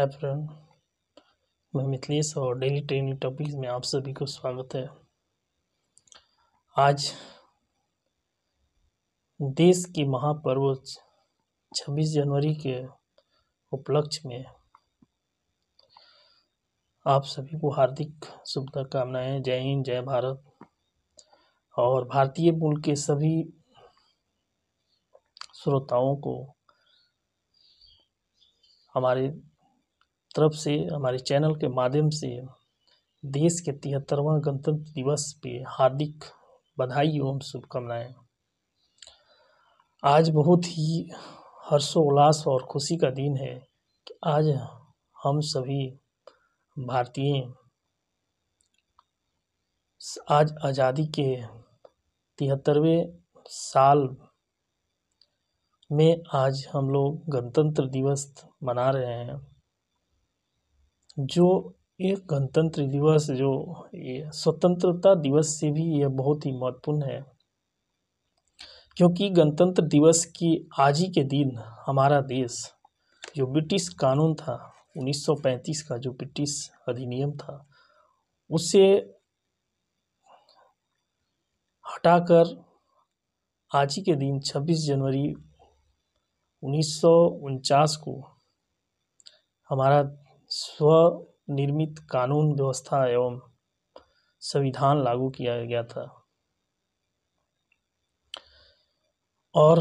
friend मैं मिथिलेश और daily training topics में आप सभी को स्वागत है आज देश के महापर्व 26 जनवरी के उपलक्ष्य में आप सभी को हार्दिक शुभकामनाएं जय हिंद जय भारत और भारतीय मूल के सभी श्रोताओं को हमारे तरफ से हमारे चैनल के माध्यम से देश के तिहत्तरवा गणतंत्र दिवस पे हार्दिक बधाई एवं शुभकामनाएं आज बहुत ही हर्षोल्लास और खुशी का दिन है कि आज हम सभी भारतीय आज आज़ादी के तिहत्तरवें साल में आज हम लोग गणतंत्र दिवस मना रहे हैं जो एक गणतंत्र दिवस जो ये स्वतंत्रता दिवस से भी यह बहुत ही महत्वपूर्ण है क्योंकि गणतंत्र दिवस की आज ही के दिन हमारा देश जो ब्रिटिश कानून था 1935 का जो ब्रिटिश अधिनियम था उसे हटाकर आज ही के दिन 26 जनवरी उन्नीस को हमारा स्वनिर्मित कानून व्यवस्था एवं संविधान लागू किया गया था और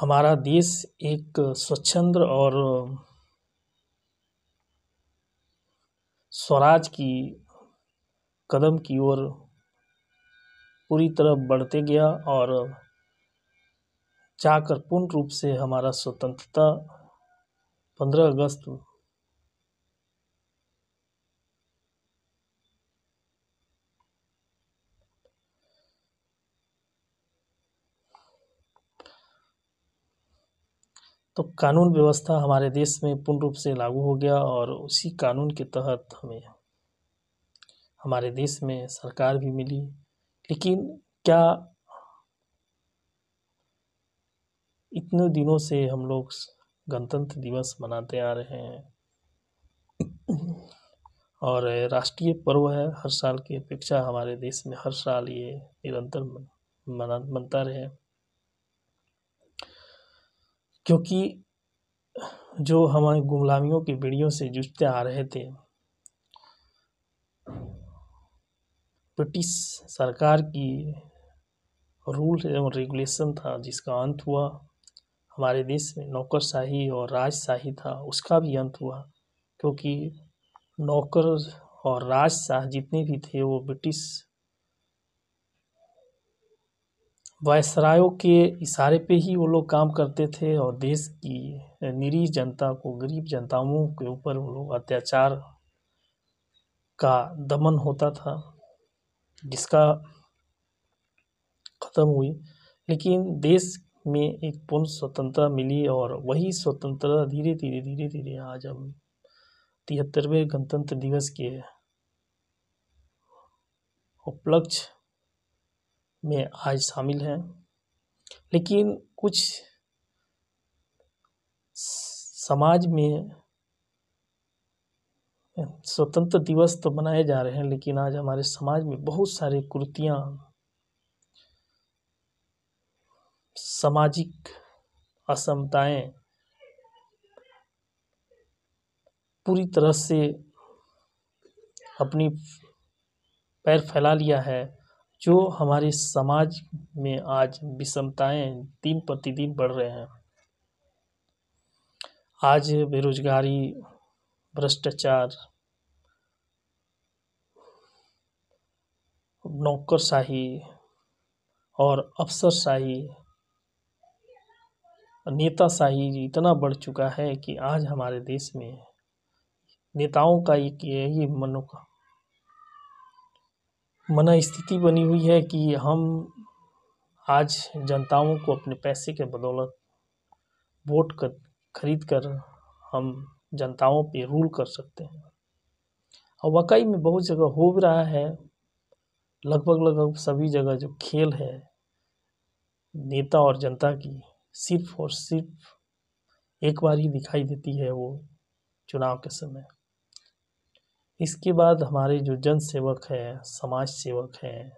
हमारा देश एक स्वच्छंद और स्वराज की कदम की ओर पूरी तरह बढ़ते गया और जाकर पूर्ण रूप से हमारा स्वतंत्रता पंद्रह अगस्त तो कानून व्यवस्था हमारे देश में पूर्ण रूप से लागू हो गया और उसी कानून के तहत हमें हमारे देश में सरकार भी मिली लेकिन क्या इतने दिनों से हम लोग गणतंत्र दिवस मनाते आ रहे हैं और राष्ट्रीय पर्व है हर साल की अपेक्षा हमारे देश में हर साल ये निरंतर मना मनता रहे क्योंकि जो हमारे गुमलामियों की पीढ़ियों से जूझते आ रहे थे ब्रिटिश सरकार की रूल एवं रेगुलेशन था जिसका अंत हुआ हमारे देश में नौकरशाही और राजशाही था उसका भी अंत हुआ क्योंकि नौकर और राजशाह जितने भी थे वो ब्रिटिश वायसरायों के इशारे पे ही वो लोग काम करते थे और देश की निरीह जनता को गरीब जनताओं के ऊपर वो लोग अत्याचार का दमन होता था जिसका ख़त्म हुई लेकिन देश में एक पूर्ण स्वतंत्रता मिली और वही स्वतंत्रता धीरे धीरे धीरे धीरे आज हम तिहत्तरवें गणतंत्र दिवस के उपलक्ष्य में आज शामिल हैं लेकिन कुछ समाज में स्वतंत्र दिवस तो मनाए जा रहे हैं लेकिन आज हमारे समाज में बहुत सारे कुर्तियाँ सामाजिक असमताएं पूरी तरह से अपनी पैर फैला लिया है जो हमारे समाज में आज विषमताएं दिन प्रतिदिन बढ़ रहे हैं आज बेरोजगारी भ्रष्टाचार नौकरशाही और अफसरशाही नेताशाही इतना बढ़ चुका है कि आज हमारे देश में नेताओं का एक यही मनो मना स्थिति बनी हुई है कि हम आज जनताओं को अपने पैसे के बदौलत वोट कर खरीद कर हम जनताओं पे रूल कर सकते हैं और वाकई में बहुत जगह हो भी रहा है लगभग लगभग सभी जगह जो खेल है नेता और जनता की सिर्फ और सिर्फ एक बार ही दिखाई देती है वो चुनाव के समय इसके बाद हमारे जो जन सेवक हैं समाज सेवक हैं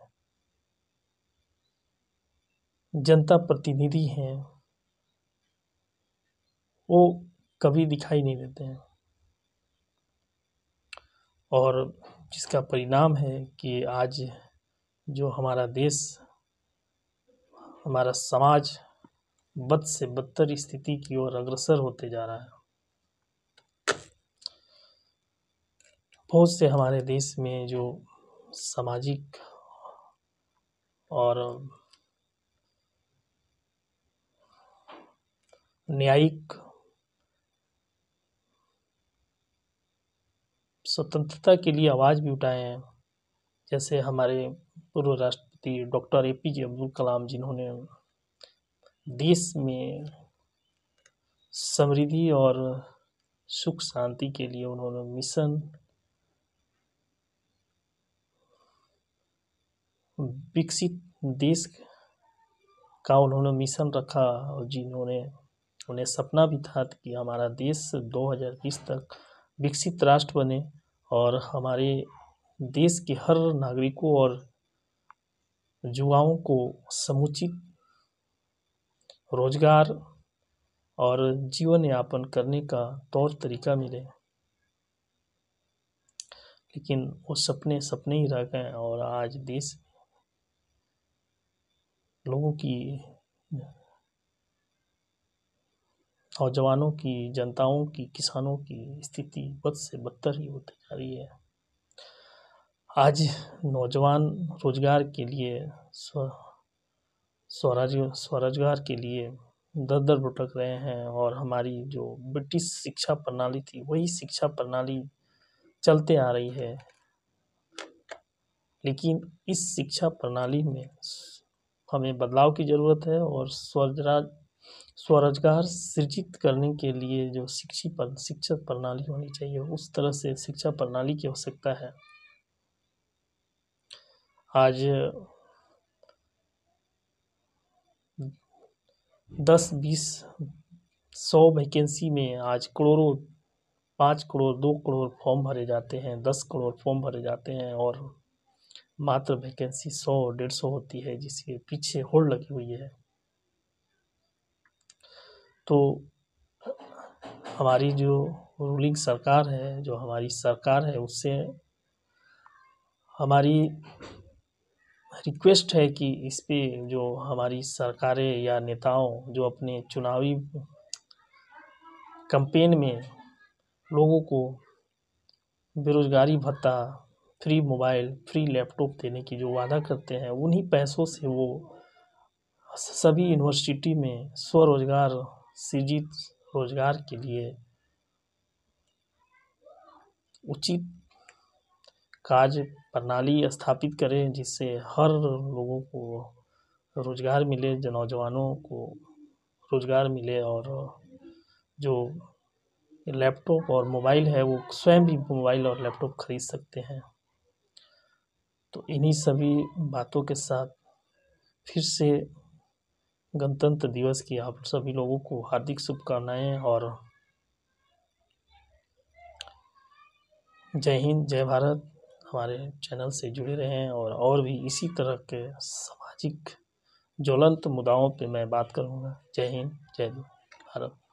जनता प्रतिनिधि हैं वो कभी दिखाई नहीं देते हैं और जिसका परिणाम है कि आज जो हमारा देश हमारा समाज बद से बदतर स्थिति की ओर अग्रसर होते जा रहा है बहुत से हमारे देश में जो सामाजिक और न्यायिक स्वतंत्रता के लिए आवाज़ भी उठाए हैं जैसे हमारे पूर्व राष्ट्रपति doctor A P J Abdul Kalam जिन्होंने देश में समृद्धि और सुख शांति के लिए उन्होंने मिशन विकसित देश का उन्होंने मिशन रखा और जिन्होंने उन्हें सपना भी था कि हमारा देश 2030 तक विकसित राष्ट्र बने और हमारे देश के हर नागरिकों और युवाओं को समुचित रोजगार और जीवन यापन करने का तौर तरीका मिले लेकिन वो सपने सपने ही रह गए और आज देश लोगों की नौजवानों की जनताओं की किसानों की स्थिति बद से बदतर ही होती जा रही है आज नौजवान रोजगार के लिए स्व स्वराज स्वरोजगार के लिए दर दर भटक रहे हैं और हमारी जो ब्रिटिश शिक्षा प्रणाली थी वही शिक्षा प्रणाली चलते आ रही है लेकिन इस शिक्षा प्रणाली में हमें बदलाव की ज़रूरत है और स्वराज स्वरोजगार सृजित करने के लिए जो शिक्षित पर शिक्षक प्रणाली होनी चाहिए उस तरह से शिक्षा प्रणाली की आवश्यकता है आज दस बीस सौ वैकेंसी में आज करोड़ों पाँच करोड़ दो करोड़ फॉर्म भरे जाते हैं दस करोड़ फॉर्म भरे जाते हैं और मात्र वैकेंसी सौ डेढ़ सौ होती है जिसके पीछे होड़ लगी हुई है तो हमारी जो रूलिंग सरकार है जो हमारी सरकार है उससे हमारी रिक्वेस्ट है कि इस पर जो हमारी सरकारें या नेताओं जो अपने चुनावी कंपेन में लोगों को बेरोज़गारी भत्ता फ्री मोबाइल फ्री लैपटॉप देने की जो वादा करते हैं उन्हीं पैसों से वो सभी यूनिवर्सिटी में स्वरोजगार सृजित रोजगार के लिए उचित कार्य प्रणाली स्थापित करें जिससे हर लोगों को रोजगार मिले जो नौजवानों को रोजगार मिले और जो लैपटॉप और मोबाइल है वो स्वयं भी मोबाइल और लैपटॉप खरीद सकते हैं तो इन्हीं सभी बातों के साथ फिर से गणतंत्र दिवस की आप सभी लोगों को हार्दिक शुभकामनाएं और जय हिंद जय भारत हमारे चैनल से जुड़े रहें और और भी इसी तरह के सामाजिक ज्वलंत मुद्दाओं पे मैं बात करूँगा जय हिंद जय भारत